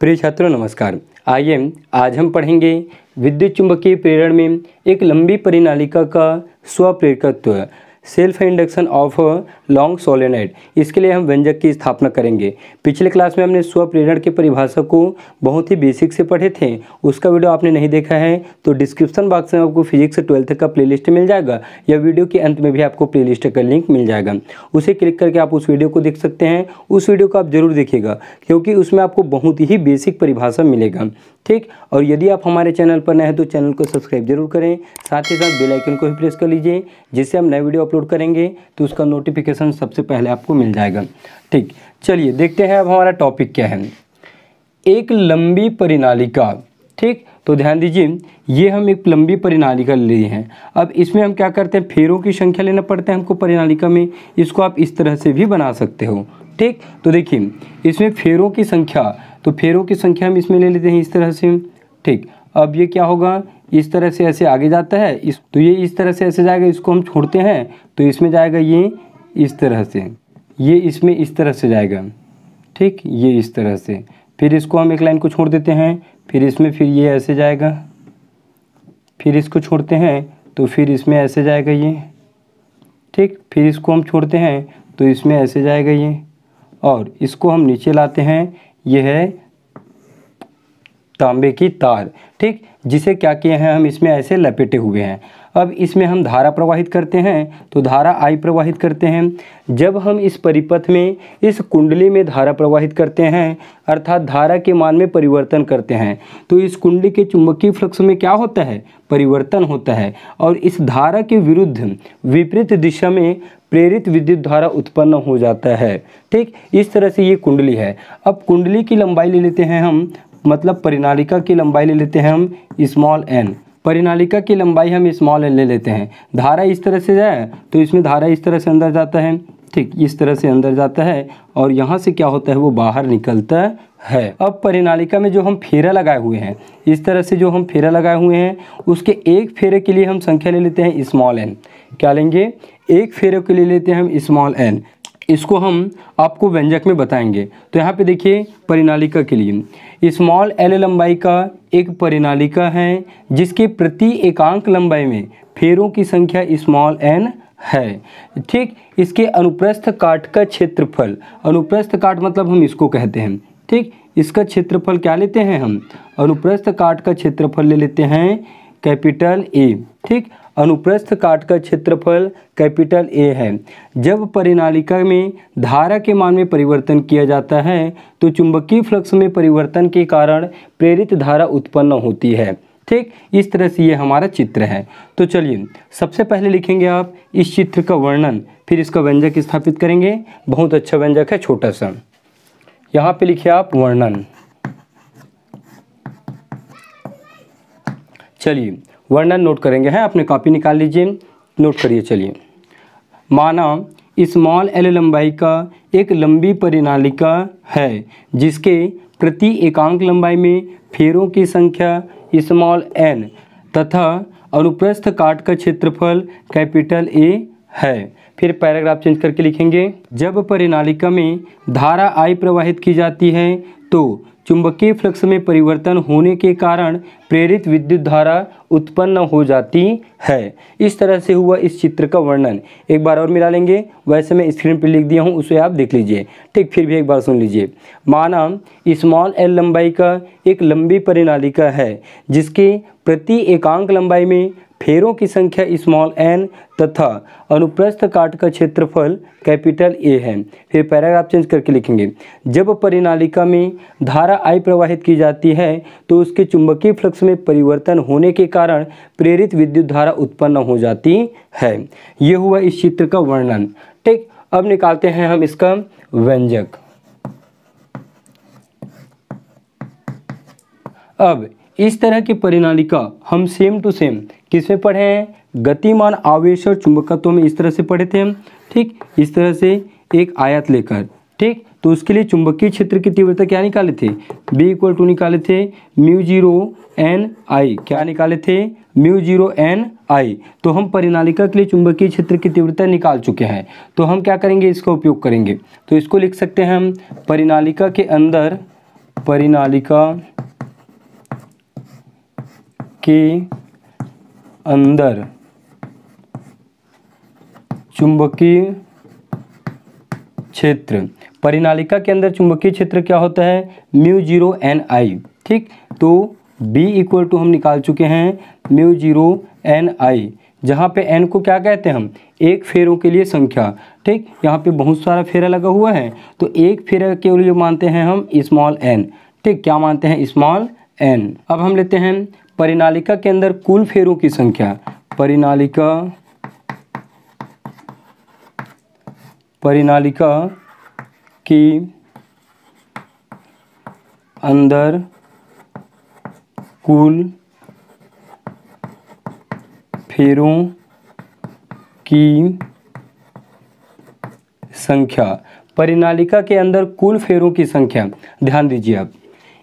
प्रिय छात्रों नमस्कार आइए आज हम पढ़ेंगे विद्युत चुंबकीय प्रेरण में एक लंबी परिनालिका का स्वप्रेरकत्व self induction of long solenoid इसके लिए हम व्यंजक की स्थापना करेंगे पिछले क्लास में हमने स्वप्रेरण की परिभाषा को बहुत ही बेसिक से पढ़े थे उसका वीडियो आपने नहीं देखा है तो डिस्क्रिप्शन बॉक्स में आपको फिजिक्स ट्वेल्थ का प्लेलिस्ट मिल जाएगा या वीडियो के अंत में भी आपको प्ले का लिंक मिल जाएगा उसे क्लिक करके आप उस वीडियो को देख सकते हैं उस वीडियो को आप जरूर देखिएगा क्योंकि उसमें आपको बहुत ही बेसिक परिभाषा मिलेगा ठीक और यदि आप हमारे चैनल पर नए हैं तो चैनल को सब्सक्राइब जरूर करें साथ ही साथ बेल आइकन को भी प्रेस कर लीजिए जिससे हम नए वीडियो अपलोड करेंगे तो उसका नोटिफिकेशन सबसे पहले आपको मिल जाएगा ठीक चलिए देखते हैं अब हमारा टॉपिक क्या है एक लंबी परिणालिका ठीक तो ध्यान दीजिए ये हम एक लंबी परिणालिका ले हैं अब इसमें हम क्या करते हैं फेरों की संख्या लेना पड़ता है हमको परिणालिका में इसको आप इस तरह से भी बना सकते हो ठीक तो देखिए इसमें फेरों की संख्या तो फेरों की संख्या हम इसमें ले लेते हैं इस तरह से ठीक अब ये क्या होगा इस तरह से ऐसे आगे जाता है इस तो ये इस तरह से ऐसे जाएगा इसको हम छोड़ते हैं तो इसमें जाएगा ये इस तरह से ये इसमें इस तरह से जाएगा ठीक ये इस तरह से फिर इसको हम एक लाइन को छोड़ देते हैं फिर इसमें फिर ये ऐसे जाएगा फिर इसको छोड़ते हैं तो फिर इसमें ऐसे जाएगा ये ठीक फिर इसको हम छोड़ते हैं तो इसमें ऐसे जाएगा ये और इसको हम नीचे लाते हैं ये है तांबे की तार ठीक जिसे क्या किए हैं हम इसमें ऐसे लपेटे हुए हैं अब इसमें हम धारा प्रवाहित करते हैं तो धारा आई प्रवाहित करते हैं जब हम इस परिपथ में इस कुंडली में धारा प्रवाहित करते हैं अर्थात धारा के मान में परिवर्तन करते हैं तो इस कुंडली के चुंबकीय फ्लक्स में क्या होता है परिवर्तन होता है और इस धारा के विरुद्ध विपरीत दिशा में प्रेरित विद्युत धारा उत्पन्न हो जाता है ठीक इस तरह से ये कुंडली है अब कुंडली की लंबाई ले लेते हैं हम मतलब परिणालिका की लंबाई ले लेते हैं हम स्मॉल एन परिणालिका की लंबाई हम स्मॉल एन ले लेते हैं धारा इस तरह से जाए तो इसमें धारा इस तरह से अंदर जाता है ठीक इस तरह से अंदर जाता है और यहाँ से क्या होता है वो बाहर निकलता है अब परिणालिका में जो हम फेरा लगाए हुए हैं इस तरह से जो हम फेरा लगाए हुए हैं उसके एक फेरे के लिए हम संख्या ले लेते हैं स्मॉल एन क्या लेंगे एक फेरे के लिए लेते हैं हम स्मॉल एन इसको हम आपको व्यंजक में बताएंगे तो यहाँ पे देखिए परिनालिका के लिए स्मॉल एल लंबाई का एक परिनालिका है जिसके प्रति एकांक लंबाई में फेरों की संख्या स्मॉल एन है ठीक इसके अनुप्रस्थ काट का क्षेत्रफल अनुप्रस्थ काट मतलब हम इसको कहते हैं ठीक इसका क्षेत्रफल क्या लेते हैं हम अनुप्रस्थ काट का क्षेत्रफल ले लेते हैं कैपिटल ए ठीक अनुप्रस्थ काट का क्षेत्रफल कैपिटल ए है जब परिनालिका में धारा के मान में परिवर्तन किया जाता है तो चुंबकीय फ्लक्स में परिवर्तन के कारण प्रेरित धारा उत्पन्न होती है ठीक इस तरह से ये हमारा चित्र है तो चलिए सबसे पहले लिखेंगे आप इस चित्र का वर्णन फिर इसका व्यंजक स्थापित करेंगे बहुत अच्छा व्यंजक है छोटा सा यहाँ पे लिखिए आप वर्णन चलिए वर्णन नोट करेंगे हैं अपने कॉपी निकाल लीजिए नोट करिए चलिए माना स्मॉल एल लंबाई का एक लंबी परिनालिका है जिसके प्रति एकांक लंबाई में फेरों की संख्या स्मॉल एन तथा अनुप्रस्थ काट का क्षेत्रफल कैपिटल ए है फिर पैराग्राफ चेंज करके लिखेंगे जब परिनालिका में धारा आई प्रवाहित की जाती है तो चुंबकीय फ्लक्स में परिवर्तन होने के कारण प्रेरित विद्युत धारा उत्पन्न हो जाती है इस तरह से हुआ इस चित्र का वर्णन एक बार और मिला लेंगे वैसे मैं स्क्रीन पर लिख दिया हूँ उसे आप देख लीजिए ठीक फिर भी एक बार सुन लीजिए माना स्मॉल एल लंबाई का एक लंबी परिणालिका है जिसके प्रति एकांक लंबाई में फेरों की संख्या स्मॉल एन तथा अनुप्रस्थ काट का क्षेत्रफल कैपिटल ए है फिर पैराग्राफ चेंज करके लिखेंगे जब परिनालिका में धारा आई प्रवाहित की जाती है तो उसके चुंबकीय फ्लक्स में परिवर्तन होने के कारण प्रेरित विद्युत धारा उत्पन्न हो जाती है यह हुआ इस चित्र का वर्णन ठीक अब निकालते हैं हम इसका व्यंजक अब इस तरह की परिणालिका हम सेम टू सेम किस में पढ़े हैं गतिमान आवेश और चुंबकत्व में इस तरह से पढ़े थे हम ठीक इस तरह से एक आयत लेकर ठीक तो उसके लिए चुंबकीय क्षेत्र की तीव्रता क्या निकाले थे बी इक्वल टू निकाले थे म्यू जीरो एन आई क्या निकाले थे म्यू जीरो एन आई तो हम परिणालिका के लिए चुंबकीय क्षेत्र की तीव्रता निकाल चुके हैं तो हम क्या करेंगे इसका उपयोग करेंगे तो इसको लिख सकते हैं हम परिणालिका के अंदर परिणालिका के अंदर चुंबकीय क्षेत्र परिनालिका के अंदर चुंबकीय क्षेत्र क्या होता है म्यू जीरो एन आई ठीक तो बी इक्वल टू हम निकाल चुके हैं म्यू जीरो एन आई जहाँ पे एन को क्या कहते हैं हम एक फेरों के लिए संख्या ठीक यहाँ पे बहुत सारा फेरा लगा हुआ है तो एक फेरा के लिए मानते हैं हम स्मॉल एन ठीक क्या मानते हैं स्मॉल एन अब हम लेते हैं परिनालिका के अंदर कुल फेरों की संख्या परिनालिका परिनालिका की अंदर कुल फेरों की संख्या परिनालिका के अंदर कुल फेरों की संख्या ध्यान दीजिए आप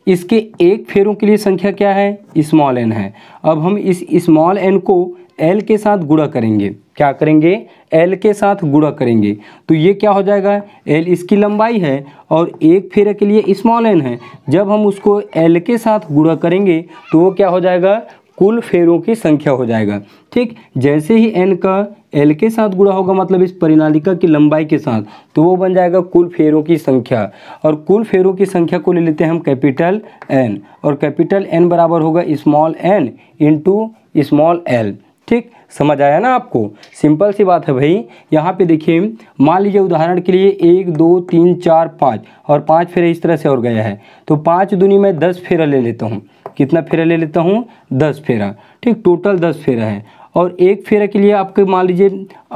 इसके एक फेरों के लिए संख्या क्या है स्मॉल एन है अब हम इस स्मॉल एन को एल के साथ गुड़ा करेंगे क्या करेंगे एल के साथ गुड़ा करेंगे तो ये क्या हो जाएगा एल इसकी लंबाई है और एक फेरे के लिए स्मॉल एन है जब हम उसको एल के साथ गुड़ा करेंगे तो वो क्या हो जाएगा कुल फेरों की संख्या हो जाएगा ठीक जैसे ही एन का एल के साथ गुड़ा होगा मतलब इस परिनालिका की लंबाई के साथ तो वो बन जाएगा कुल फेरों की संख्या और कुल फेरों की संख्या को ले लेते हैं हम कैपिटल एन और कैपिटल एन बराबर होगा small N into small L ठीक समझ आया ना आपको सिंपल सी बात है भाई यहाँ पे देखिए मान लीजिए उदाहरण के लिए एक दो तीन चार पाँच और पाँच फेरे इस तरह से और गया है तो पाँच दुनी में दस फेरा ले लेता हूँ कितना फेरा ले लेता हूँ दस फेरा ठीक टोटल दस फेरा है और एक फेरे के लिए आपके मान लीजिए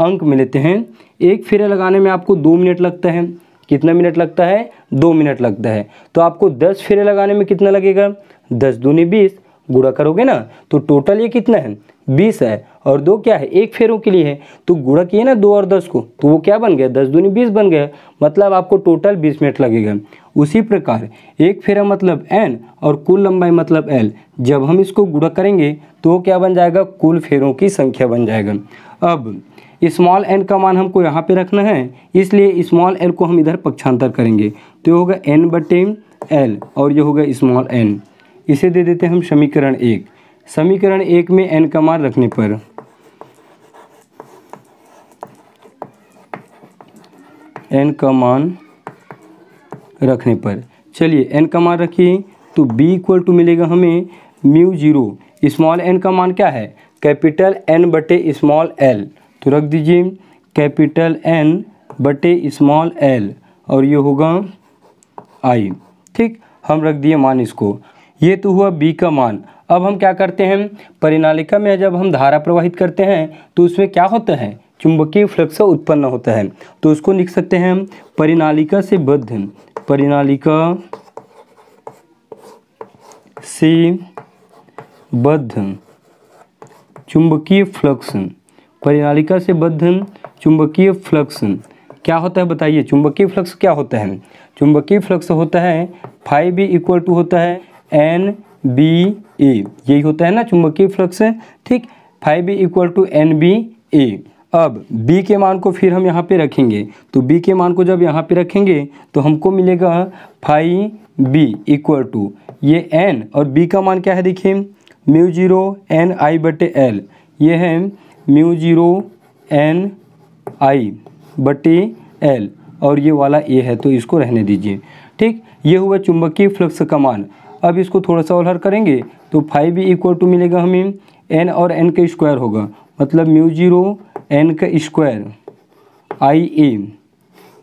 अंक मिलते हैं एक फेरे लगाने में आपको दो मिनट लगता है कितना मिनट लगता है दो मिनट लगता है तो आपको दस फेरे लगाने में कितना लगेगा दस दूनी बीस गुड़ा करोगे ना तो टोटल ये कितना है बीस है और दो क्या है एक फेरों के लिए है तो गुणा किए ना दो और दस को तो वो क्या बन गया दस दूनी बीस बन गया मतलब आपको टोटल बीस मिनट लगेगा उसी प्रकार एक फेरा मतलब एन और कुल लंबाई मतलब एल जब हम इसको गुणा करेंगे तो क्या बन जाएगा कुल फेरों की संख्या बन जाएगा अब स्मॉल एन का मान हमको यहाँ पे रखना है इसलिए स्मॉल एल को हम इधर पक्षांतर करेंगे तो ये होगा एन बटे एल और ये होगा स्मॉल एन इसे दे देते हैं हम समीकरण एक समीकरण एक में एन का मान रखने पर एन का मान रखने पर चलिए एन का मान रखिए तो बी इक्वल टू मिलेगा हमें म्यू जीरो स्मॉल एन का मान क्या है कैपिटल एन बटे स्मॉल एल तो रख दीजिए कैपिटल एन बटे स्मॉल एल और ये होगा आई ठीक हम रख दिए मान इसको ये तो हुआ बी का मान अब हम क्या करते हैं परिनालिका में जब हम धारा प्रवाहित करते हैं तो उसमें क्या होता है चुंबकीय फ्लक्स उत्पन्न होता है तो उसको लिख सकते हैं हम परिनालिका से बद्ध परिनालिका से बद्ध चुंबकीय फ्लक्स परिनालिका से बद्ध चुंबकीय फ्लक्स क्या होता है बताइए चुंबकीय फ्लक्स क्या होता है चुंबकीय फ्लक्स होता है फाइव बी इक्वल टू होता है एन बी ए यही होता है ना चुंबकीय फ्लक्स ठीक phi B equal to N B A अब b के मान को फिर हम यहाँ पे रखेंगे तो b के मान को जब यहाँ पे रखेंगे तो हमको मिलेगा फाइव बी इक्वल टू ये n और b का मान क्या है देखिए म्यू जीरो एन आई बटे एल ये है म्यू जीरो एन आई बटे एल और ये वाला ए है तो इसको रहने दीजिए ठीक ये हुआ चुंबकीय फ्लक्स का मान अब इसको थोड़ा सा और हर करेंगे तो फाइव भी इक्वल टू मिलेगा हमें एन और एन का स्क्वायर होगा मतलब म्यू जीरो एन का स्क्वायर आई ए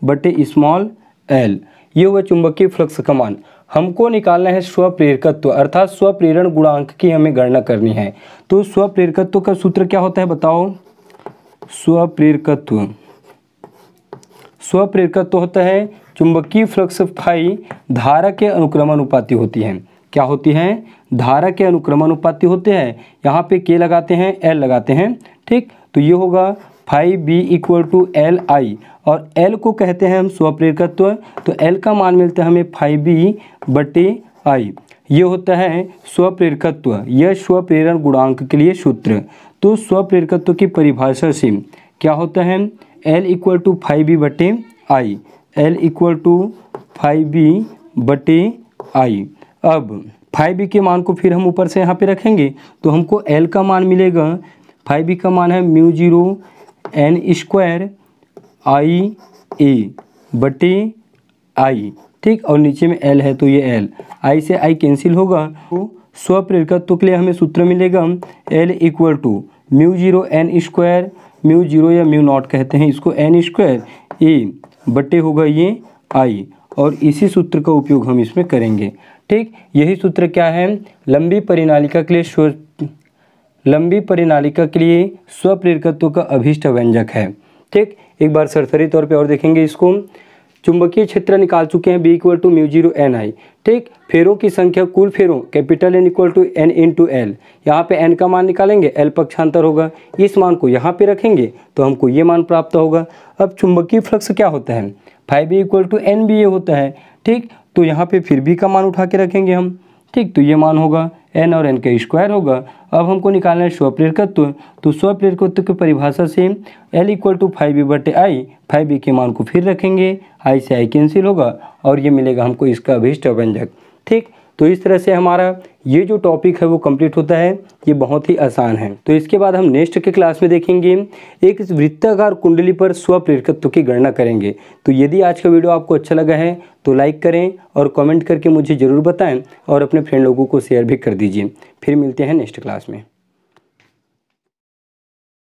बटे स्मॉल एल ये हुआ चुंबकीय फ्लक्स का मान हमको निकालना है स्वप्रेरकत्व अर्थात स्वप्रेरण गुणांक की हमें गणना करनी है तो स्वप्रेरकत्व का सूत्र क्या होता है बताओ स्वप्रेरकत्व स्वप्रेरकत्व होता है चुंबकीय फ्लक्स फाई धारा के अनुक्रमानुपाती होती है क्या होती है धारा के अनुक्रमानुपाती होते हैं यहाँ पे के लगाते हैं एल लगाते हैं ठीक तो ये होगा phi B equal to L I और एल को कहते हैं हम स्वप्रेरकत्व तो एल का मान मिलता है हमें फाइव बी बटे आई ये होता है स्वप्रेरकत्व यह स्वप्रेरण गुणांक के लिए सूत्र तो स्वप्रेरकत्व की परिभाषा से क्या होता है L equal to phi B बटे I L equal to phi B बटे आई अब फाइव के मान को फिर हम ऊपर से यहाँ पे रखेंगे तो हमको एल का मान मिलेगा फाइव का मान है mu zero N square I A बटे आई ठीक और नीचे में एल है तो ये एल आई से आई कैंसिल होगा तो स्वप्रेरकत्व तो के लिए हमें सूत्र मिलेगा L equal to mu zero N square mu zero या म्यू नॉट कहते हैं इसको एन स्क्वायर ए बटे होगा ये आई और इसी सूत्र का उपयोग हम इसमें करेंगे ठीक यही सूत्र क्या है लंबी परिनालिका के लिए स्व लंबी परिनालिका के लिए स्वप्रेरकत्व का अभिष्ट व्यंजक है ठीक एक बार सरसरी तौर पे और देखेंगे इसको चुंबकीय क्षेत्र निकाल चुके हैं B equal to mu zero N I ठीक फेरों की संख्या कुल फेरों capital N equal to N into L यहाँ पे एन का मान निकालेंगे एल पक्षांतर होगा इस मान को यहाँ पे रखेंगे तो हमको ये मान प्राप्त होगा अब चुंबकीय फ्लक्स क्या होता है phi B equal to N B A होता है ठीक तो यहाँ पे फिर भी का मान उठा के रखेंगे हम ठीक तो ये मान होगा एन और एन का स्क्वायर होगा अब हमको निकालना है स्वप्रेरकत्व तो स्वप्रेरकत्व की परिभाषा से L equal to phi B बटे आई फाइव बी के मान को फिर रखेंगे आई से आई कैंसिल होगा और ये मिलेगा हमको इसका अभिष्ट व्यंजक ठीक तो इस तरह से हमारा ये जो टॉपिक है वो कंप्लीट होता है ये बहुत ही आसान है तो इसके बाद हम नेक्स्ट के क्लास में देखेंगे एक वृत्ताकार कुंडली पर स्वप्रेरकत्व की गणना करेंगे तो यदि आज का वीडियो आपको अच्छा लगा है तो लाइक करें और कमेंट करके मुझे ज़रूर बताएं और अपने फ्रेंड लोगों को शेयर भी कर दीजिए फिर मिलते हैं नेक्स्ट क्लास में